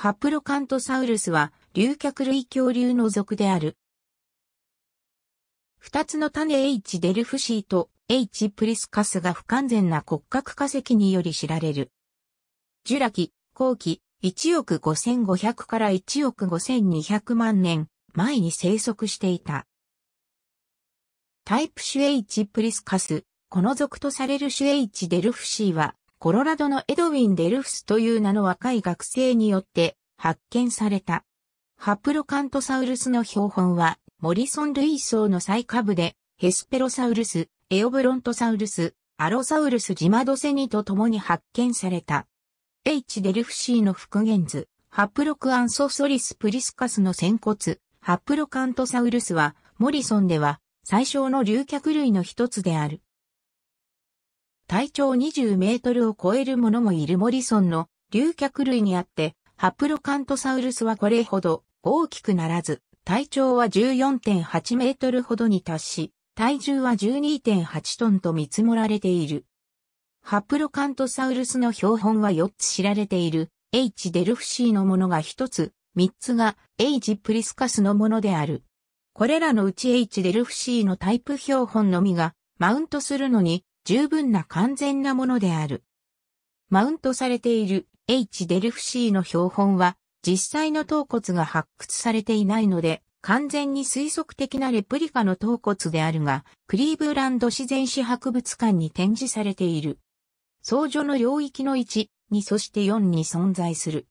ハプロカントサウルスは、竜脚類恐竜の属である。二つの種 H デルフシーと H プリスカスが不完全な骨格化石により知られる。ジュラ紀、後期、1億5500から1億5200万年前に生息していた。タイプ種 H プリスカス、この属とされる種 H デルフシーは、コロラドのエドウィン・デルフスという名の若い学生によって発見された。ハプロカントサウルスの標本は、モリソン類層の最下部で、ヘスペロサウルス、エオブロントサウルス、アロサウルスジマドセニと共に発見された。H. デルフシーの復元図、ハプロクアンソソリスプリスカスの仙骨、ハプロカントサウルスは、モリソンでは、最小の竜脚類の一つである。体長20メートルを超えるものもいるモリソンの竜脚類にあって、ハプロカントサウルスはこれほど大きくならず、体長は14.8メートルほどに達し、体重は12.8トンと見積もられている。ハプロカントサウルスの標本は4つ知られている、H デルフシーのものが1つ、3つが H プリスカスのものである。これらのうち H デルフシーのタイプ標本のみがマウントするのに十分な完全なものである。マウントされている H デルフ C の標本は実際の頭骨が発掘されていないので完全に推測的なレプリカの頭骨であるがクリーブランド自然史博物館に展示されている。創除の領域の1、2そして4に存在する。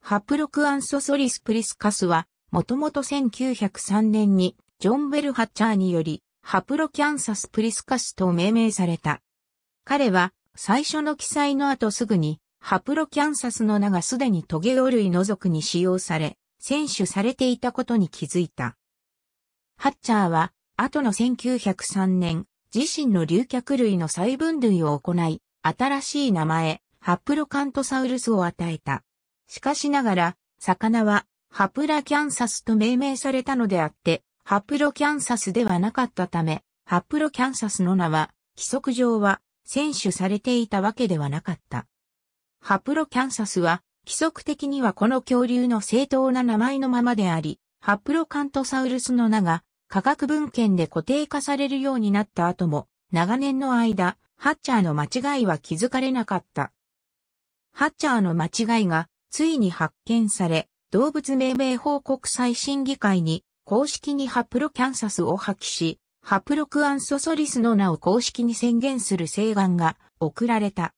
ハプロクアンソソリスプリスカスはもともと1903年にジョン・ベルハッチャーによりハプロキャンサスプリスカスと命名された。彼は最初の記載の後すぐにハプロキャンサスの名がすでにトゲオ類の属に使用され、選手されていたことに気づいた。ハッチャーは、後の1903年、自身の竜脚類の細分類を行い、新しい名前、ハプロカントサウルスを与えた。しかしながら、魚は、ハプラキャンサスと命名されたのであって、ハプロキャンサスではなかったため、ハプロキャンサスの名は、規則上は、選手されていたわけではなかった。ハプロキャンサスは、規則的にはこの恐竜の正当な名前のままであり、ハプロカントサウルスの名が、科学文献で固定化されるようになった後も、長年の間、ハッチャーの間違いは気づかれなかった。ハッチャーの間違いが、ついに発見され、動物命名報告再審議会に公式にハプロキャンサスを破棄し、ハプロクアンソソリスの名を公式に宣言する請願が送られた。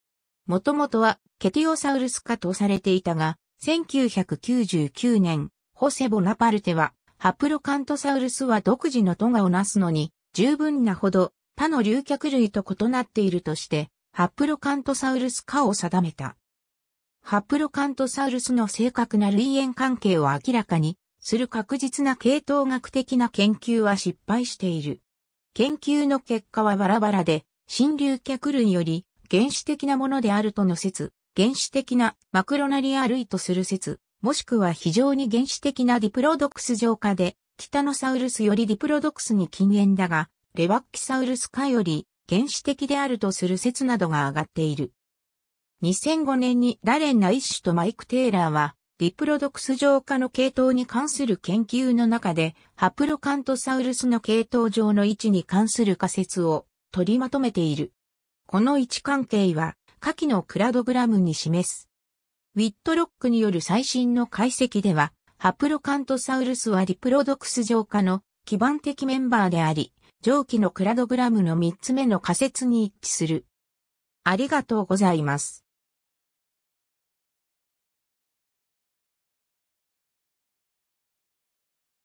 もともとはケティオサウルス化とされていたが、1999年、ホセ・ボナパルテは、ハプロカントサウルスは独自のトガをなすのに、十分なほど他の竜脚類と異なっているとして、ハプロカントサウルス化を定めた。ハプロカントサウルスの正確な類縁関係を明らかにする確実な系統学的な研究は失敗している。研究の結果はバラバラで、新流脚類より原始的なものであるとの説、原始的なマクロナリア類とする説、もしくは非常に原始的なディプロドクス浄化で、キタノサウルスよりディプロドクスに禁煙だが、レバッキサウルス科より原始的であるとする説などが上がっている。2005年にダレン・ナイッシュとマイク・テイラーはリプロドクス上化の系統に関する研究の中で、ハプロカントサウルスの系統上の位置に関する仮説を取りまとめている。この位置関係は、下記のクラドグラムに示す。ウィットロックによる最新の解析では、ハプロカントサウルスはリプロドクス上化の基盤的メンバーであり、上記のクラドグラムの3つ目の仮説に一致する。ありがとうございます。